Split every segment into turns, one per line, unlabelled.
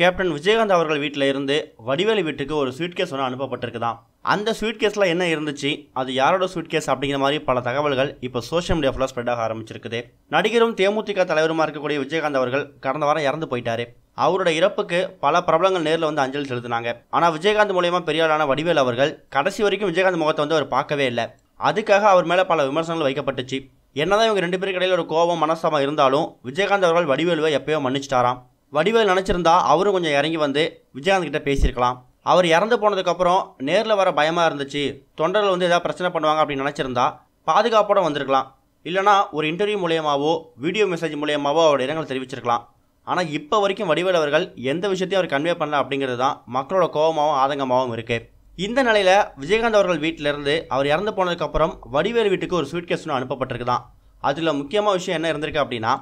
captain Vijayakanth அவர்கள் வீட்டில் இருந்து வடிவேலு வீட்டுக்கு ஒரு ஸ்வீட் கேஸ் ஒன்று அனுப்பப்பட்டிருக்குதான் அந்த ஸ்வீட் கேஸில் என்ன இருந்துச்சு அது யாரோட ஸ்வீட் கேஸ் அப்படிங்கிற மாதிரி பல தகவல்கள் இப்போ சோஷியல் மீடியா ஃபுல்லாக ஸ்ப்ரெட் ஆக ஆரம்பிச்சிருக்குது நடிகரும் தேமுதிக தலைவருமா இருக்கக்கூடிய விஜயகாந்த் அவர்கள் கடந்த வாரம் இறந்து போயிட்டாரு அவரோட இறப்புக்கு பல பிரபலங்கள் நேரில் வந்து அஞ்சலி செலுத்தினாங்க ஆனால் விஜயகாந்த் மூலயமா பெரியாளான வடிவேல் அவர்கள் கடைசி வரைக்கும் விஜயகாந்த் முகத்தை வந்து அவர் பார்க்கவே இல்லை அதுக்காக அவர் மேலே பல விமர்சனங்கள் வைக்கப்பட்டுச்சு என்னதான் இவங்க ரெண்டு பேருக்கு இடையில ஒரு கோபம் மனசாமல் இருந்தாலும் விஜயகாந்த் அவர்கள் வடிவேலுவை எப்பயோ மன்னிச்சிட்டாராம் வடிவேல் நினச்சிருந்தா அவரும் கொஞ்சம் இறங்கி வந்து விஜயகாந்த் கிட்ட பேசியிருக்கலாம் அவர் இறந்து போனதுக்கப்புறம் நேரில் வர பயமாக இருந்துச்சு தொண்டர்கள் வந்து ஏதாவது பிரச்சனை பண்ணுவாங்க அப்படின்னு நினச்சிருந்தா பாதுகாப்போடு வந்திருக்கலாம் இல்லைனா ஒரு இன்டர்வியூ மூலியமாகவோ வீடியோ மெசேஜ் மூலியமாகவோ அவர் இடங்கள் தெரிவிச்சிருக்கலாம் ஆனால் இப்போ வரைக்கும் வடிவேல் அவர்கள் எந்த விஷயத்தையும் அவர் கன்வே பண்ணல அப்படிங்கிறது தான் மக்களோட கோபமாகவும் ஆதங்கமாகவும் இருக்குது இந்த நிலையில் விஜயகாந்த் அவர்கள் வீட்டிலேருந்து அவர் இறந்து போனதுக்கப்புறம் வடிவேல் வீட்டுக்கு ஒரு ஸ்வீட் கேஸ்னு அனுப்பப்பட்டிருக்கு தான் அதில் முக்கியமான விஷயம் என்ன இருந்திருக்கு அப்படின்னா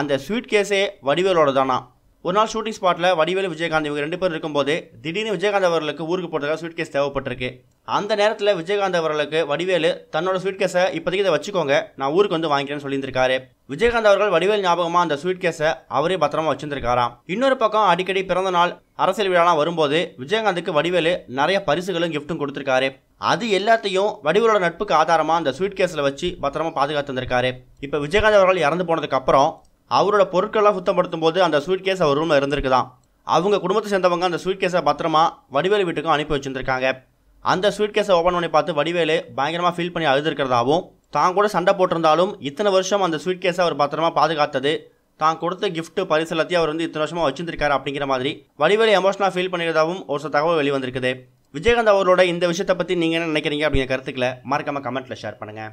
அந்த ஸ்வீட் கேஸே வடிவேலோட தானா ஒரு நாள் ஷூட்டிங் ஸ்பாட்டில் வடிவேலு விஜயகாந்த் இவங்க ரெண்டு பேர் இருக்கும்போது திடீர்னு விஜயகாந்த் அவர்களுக்கு ஊருக்கு போட்டதாக ஸ்வீட் கேஸ் தேவைப்பட்டிருக்கு அந்த நேரத்தில் விஜயகாந்த் அவர்களுக்கு வடிவேலு தன்னோட ஸ்வீட் கேஸை இப்போதைக்கு இதை வச்சுக்கோங்க நான் ஊருக்கு வந்து வாங்கிக்கிறேன்னு சொல்லியிருந்திருக்காரு விஜயகாந்த் அவர்கள் வடிவேல் ஞாபகமாக அந்த ஸ்வீட் கேஸை அவரே பத்திரமா வச்சிருந்திருக்காராம் இன்னொரு பக்கம் அடிக்கடி பிறந்த நாள் அரசியல் விழாலாம் வரும்போது விஜயகாந்துக்கு வடிவேலு நிறைய பரிசுகளும் கிஃப்ட்டும் கொடுத்துருக்காரு அது எல்லாத்தையும் வடிவேலோட நட்புக்கு ஆதாரமாக அந்த ஸ்வீட் கேஸில் வச்சு பத்திரமா பாதுகாத்து வந்திருக்காரு இப்போ விஜயகாந்த் அவர்கள் இறந்து போனதுக்கு அப்புறம் அவரோட பொருட்கள்லாம் சுத்தப்படுத்தும் போது அந்த ஸ்வீட் கேஸ் அவர் ரூமில் இருந்திருக்குதான் அவங்க குடும்பத்தை சேர்ந்தவங்க அந்த ஸ்வீட் கேஸை பத்திரமா வடிவேலு வீட்டுக்கும் அனுப்பி வச்சுருந்துருக்காங்க அந்த ஸ்வீட் கேஸை ஓப்பன் பண்ணி பார்த்து வடிவேலு பயங்கரமாக ஃபீல் பண்ணி அழுதுருக்கிறதாவும் தான் கூட சண்டை போட்டிருந்தாலும் இத்தனை வருஷம் அந்த ஸ்வீட் கேஸை அவர் பத்திரமா பாதுகாத்தது தான் கொடுத்த கிஃப்ட் பரிசு எல்லாத்தையும் அவர் வந்து இத்தனை வருஷமாக வச்சிருந்திருக்காரு அப்படிங்கிற மாதிரி வடிவேலு எமோஷனாக ஃபீல் பண்ணிக்கிறதாவும் ஒரு சில தகவல் வெளிவந்திருக்குது விஜயகாந்த் அவரோட இந்த விஷயத்தை பற்றி நீங்கள் என்ன நினைக்கிறீங்க அப்படிங்கிற கருத்துக்களை மறக்காமல் கமெண்ட்டில் ஷேர் பண்ணுங்கள்